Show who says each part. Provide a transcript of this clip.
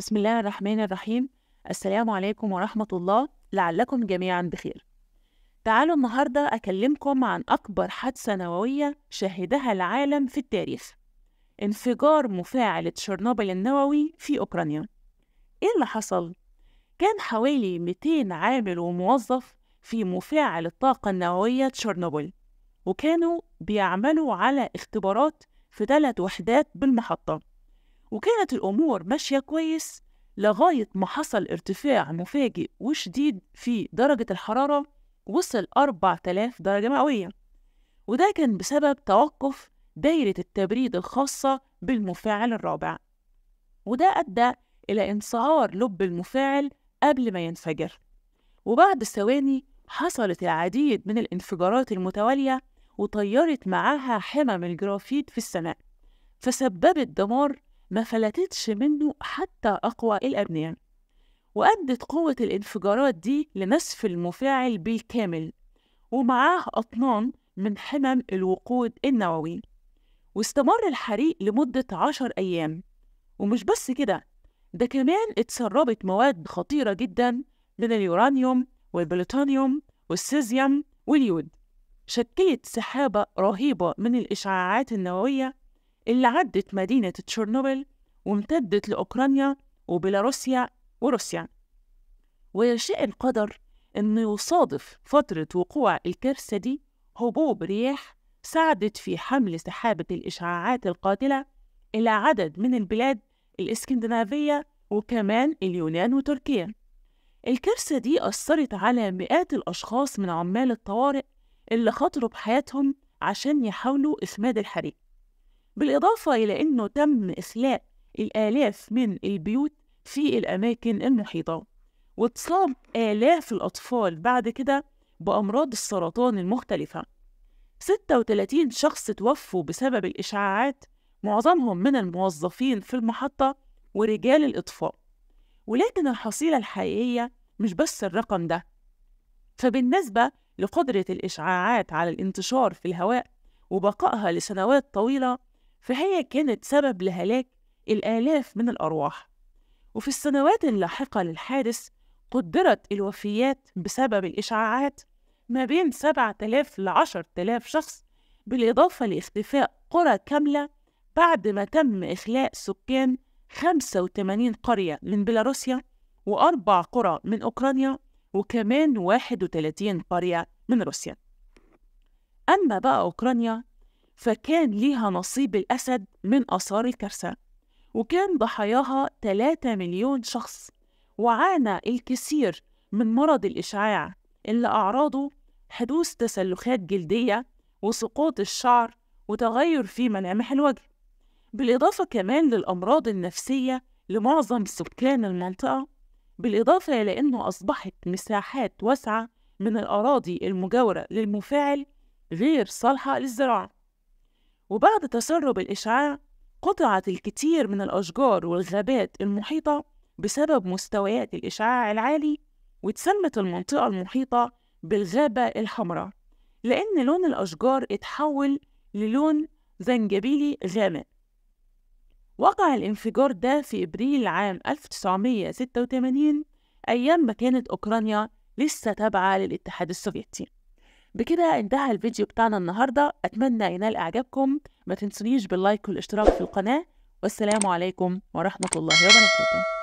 Speaker 1: بسم الله الرحمن الرحيم السلام عليكم ورحمة الله لعلكم جميعا بخير تعالوا النهاردة أكلمكم عن أكبر حادثة نووية شهدها العالم في التاريخ انفجار مفاعل تشيرنوبل النووي في أوكرانيا إيه اللي حصل؟ كان حوالي 200 عامل وموظف في مفاعل الطاقة النووية تشيرنوبل وكانوا بيعملوا على اختبارات في ثلاث وحدات بالمحطة وكانت الأمور ماشية كويس لغاية ما حصل ارتفاع مفاجئ وشديد في درجة الحرارة وصل 4000 درجة مئوية وده كان بسبب توقف دايرة التبريد الخاصة بالمفاعل الرابع وده أدى إلى انصهار لب المفاعل قبل ما ينفجر وبعد ثواني حصلت العديد من الانفجارات المتوالية وطيرت معاها حمم الجرافيت في السماء فسببت دمار ما فلتتش منه حتى أقوى الأبناء وأدت قوة الانفجارات دي لنسف المفاعل بالكامل ومعاه أطنان من حمم الوقود النووي واستمر الحريق لمدة عشر أيام ومش بس كده ده كمان اتسربت مواد خطيرة جدا من اليورانيوم والبلوتونيوم والسيزيوم واليود شكلت سحابة رهيبة من الإشعاعات النووية اللي عدت مدينة تشيرنوبل وامتدت لأوكرانيا وبيلاروسيا وروسيا ويشاء القدر أنه يصادف فترة وقوع الكارثة دي هبوب رياح ساعدت في حمل سحابة الإشعاعات القاتلة إلى عدد من البلاد الإسكندنافية وكمان اليونان وتركيا الكارثة دي أثرت على مئات الأشخاص من عمال الطوارئ اللي خاطروا بحياتهم عشان يحاولوا إسماد الحريق بالإضافة إلى أنه تم إخلاء الآلاف من البيوت في الأماكن المحيطة واتصاب آلاف الأطفال بعد كده بأمراض السرطان المختلفة 36 شخص توفوا بسبب الإشعاعات معظمهم من الموظفين في المحطة ورجال الإطفاء ولكن الحصيلة الحقيقية مش بس الرقم ده فبالنسبة لقدرة الإشعاعات على الانتشار في الهواء وبقائها لسنوات طويلة فهي كانت سبب لهلاك الآلاف من الأرواح وفي السنوات اللاحقة للحادث قدرت الوفيات بسبب الإشعاعات ما بين 7000 ل 10000 شخص بالإضافة لاختفاء قرى كاملة بعد ما تم إخلاء سكان 85 قرية من بيلاروسيا وأربع قرى من أوكرانيا وكمان 31 قرية من روسيا أما بقى أوكرانيا فكان ليها نصيب الأسد من آثار الكارثة وكان ضحاياها 3 مليون شخص وعانى الكثير من مرض الإشعاع اللي أعراضه حدوث تسلخات جلدية وسقوط الشعر وتغير في ملامح الوجه بالإضافة كمان للأمراض النفسية لمعظم سكان المنطقة بالإضافة إلى أنه أصبحت مساحات واسعة من الأراضي المجاورة للمفاعل غير صالحة للزراعة وبعد تسرب الإشعاع قطعت الكثير من الأشجار والغابات المحيطة بسبب مستويات الإشعاع العالي واتسمت المنطقة المحيطة بالغابة الحمراء لأن لون الأشجار اتحول للون زنجبيلي غامق وقع الانفجار ده في إبريل عام 1986 أيام ما كانت أوكرانيا لسه تابعة للاتحاد السوفيتي بكده انتهى الفيديو بتاعنا النهاردة أتمنى ينال إعجابكم ما تنسونيش باللايك والاشتراك في القناة والسلام عليكم ورحمة الله وبركاته